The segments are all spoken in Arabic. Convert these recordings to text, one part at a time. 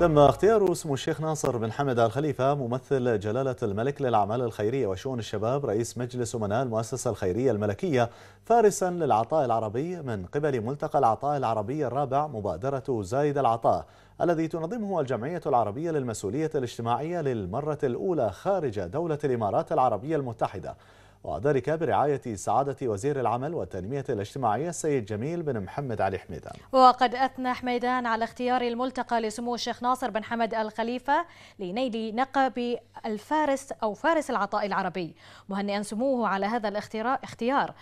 تم اختيار سمو الشيخ ناصر بن حمد الخليفة ممثل جلالة الملك للأعمال الخيرية وشؤون الشباب رئيس مجلس أمناء المؤسسة الخيرية الملكية فارسا للعطاء العربي من قبل ملتقى العطاء العربي الرابع مبادرة زايد العطاء الذي تنظمه الجمعية العربية للمسؤولية الاجتماعية للمرة الأولى خارج دولة الإمارات العربية المتحدة وذلك برعاية سعادة وزير العمل والتنمية الاجتماعية السيد جميل بن محمد علي حميدان وقد أثنى حميدان على اختيار الملتقى لسمو الشيخ ناصر بن حمد الخليفة لنيل نقب الفارس أو فارس العطاء العربي مهنئا سموه على هذا الاختيار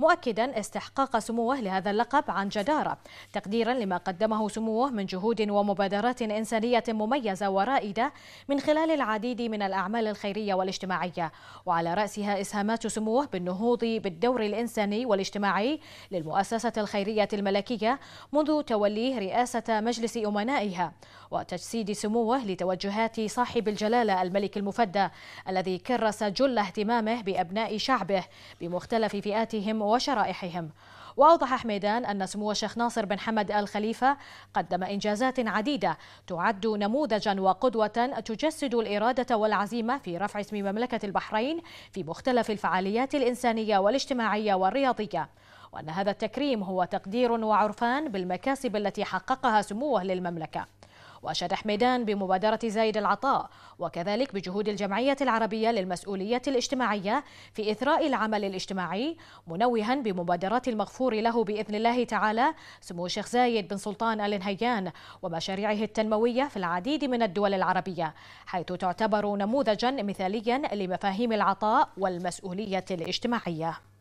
مؤكدا استحقاق سموه لهذا اللقب عن جدارة تقديرا لما قدمه سموه من جهود ومبادرات إنسانية مميزة ورائدة من خلال العديد من الأعمال الخيرية والاجتماعية وعلى رأسها إسهامات سموه بالنهوض بالدور الإنساني والاجتماعي للمؤسسة الخيرية الملكية منذ توليه رئاسة مجلس أمنائها وتجسيد سموه لتوجهات صاحب الجلالة الملك المفدى الذي كرس جل اهتمامه بأبناء شعبه بمختلف فئاتهم وشرائحهم وأوضح حميدان أن سمو الشيخ ناصر بن حمد آل خليفة قدم إنجازات عديدة تعد نموذجا وقدوة تجسد الإرادة والعزيمة في رفع اسم مملكة البحرين في مختلف الفعاليات الإنسانية والاجتماعية والرياضية وأن هذا التكريم هو تقدير وعرفان بالمكاسب التي حققها سموه للمملكة وأشاد حميدان بمبادرة زايد العطاء وكذلك بجهود الجمعية العربية للمسؤولية الاجتماعية في إثراء العمل الاجتماعي منوها بمبادرات المغفور له بإذن الله تعالى سمو الشيخ زايد بن سلطان آل نهيان ومشاريعه التنموية في العديد من الدول العربية حيث تعتبر نموذجا مثاليا لمفاهيم العطاء والمسؤولية الاجتماعية